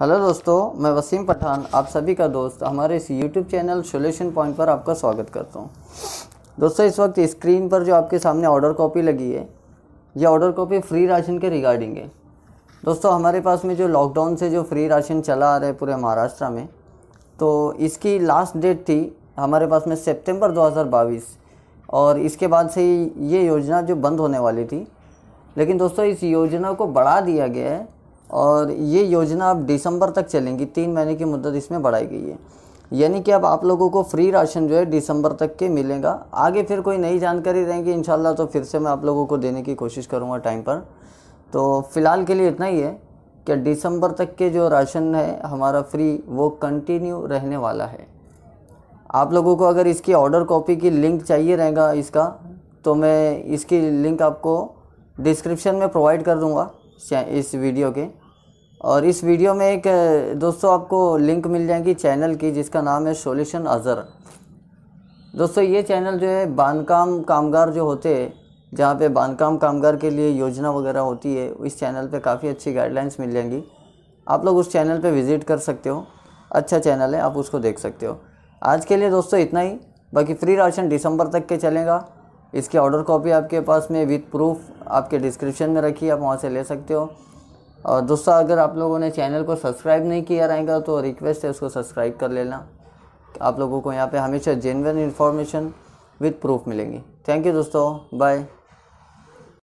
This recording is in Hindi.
हेलो दोस्तों मैं वसीम पठान आप सभी का दोस्त हमारे इस यूट्यूब चैनल सोल्यूशन पॉइंट पर आपका स्वागत करता हूँ दोस्तों इस वक्त स्क्रीन पर जो आपके सामने ऑर्डर कॉपी लगी है ये ऑर्डर कॉपी फ्री राशन के रिगार्डिंग है दोस्तों हमारे पास में जो लॉकडाउन से जो फ्री राशन चला आ रहा है पूरे महाराष्ट्र में तो इसकी लास्ट डेट थी हमारे पास में सेप्टेम्बर दो और इसके बाद से ये योजना जो बंद होने वाली थी लेकिन दोस्तों इस योजना को बढ़ा दिया गया है और ये योजना अब दिसंबर तक चलेंगी तीन महीने की मुद्दत इसमें बढ़ाई गई है यानी कि अब आप लोगों को फ्री राशन जो है दिसंबर तक के मिलेगा आगे फिर कोई नई जानकारी रहेगी इन तो फिर से मैं आप लोगों को देने की कोशिश करूँगा टाइम पर तो फ़िलहाल के लिए इतना ही है कि दिसंबर तक के जो राशन है हमारा फ्री वो कंटिन्यू रहने वाला है आप लोगों को अगर इसकी ऑर्डर कॉपी की लिंक चाहिए रहेगा इसका तो मैं इसकी लिंक आपको डिस्क्रिप्शन में प्रोवाइड कर दूँगा इस वीडियो के और इस वीडियो में एक दोस्तों आपको लिंक मिल जाएगी चैनल की जिसका नाम है सोल्यूशन अज़र दोस्तों ये चैनल जो है काम कामगार जो होते हैं जहाँ पे काम कामगार के लिए योजना वगैरह होती है इस चैनल पे काफ़ी अच्छी गाइडलाइंस मिल जाएंगी आप लोग उस चैनल पे विज़िट कर सकते हो अच्छा चैनल है आप उसको देख सकते हो आज के लिए दोस्तों इतना ही बाकी फ्री राशन दिसंबर तक के चलेगा इसकी ऑर्डर कॉपी आपके पास में विथ प्रूफ आपके डिस्क्रिप्शन में रखी आप वहाँ से ले सकते हो और दोस्तों अगर आप लोगों ने चैनल को सब्सक्राइब नहीं किया रहेगा तो रिक्वेस्ट है उसको सब्सक्राइब कर लेना आप लोगों को यहाँ पे हमेशा जेनवन इन्फॉर्मेशन विथ प्रूफ मिलेंगी थैंक यू दोस्तों बाय